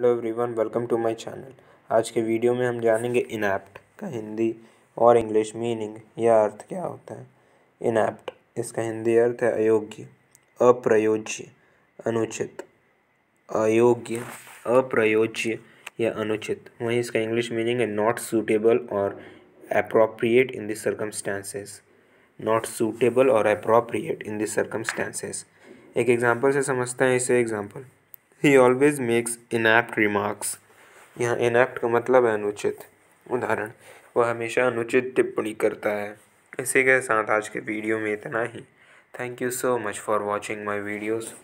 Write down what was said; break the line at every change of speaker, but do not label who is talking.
hello everyone welcome to my channel आज के video में हम जानेंगे इनैप्ट का हिंदी और इंग्लिश मीनिंग या अर्थ क्या होता है इनैप्ट इसका हिंदी अर्थ है अयोग्य अप्रयोज्य अनुचित अयोग्य अप्रयोज्य या अनुचित वहीं इसका इंग्लिश मीनिंग है नॉट सूटेबल और appropriate in this circumstances not suitable और अप्रोप्रिएट इन दिस सर्कमस्टांसेस एक एग्जाम्पल से समझते हैं इसे एग्जाम्पल ही ऑलवेज मेक्स इनैप्ट रिमार्क्स यहाँ इनैप्ट का मतलब है अनुचित उदाहरण वह हमेशा अनुचित टिप्पणी करता है इसी के साथ आज के वीडियो में इतना ही thank you so much for watching my videos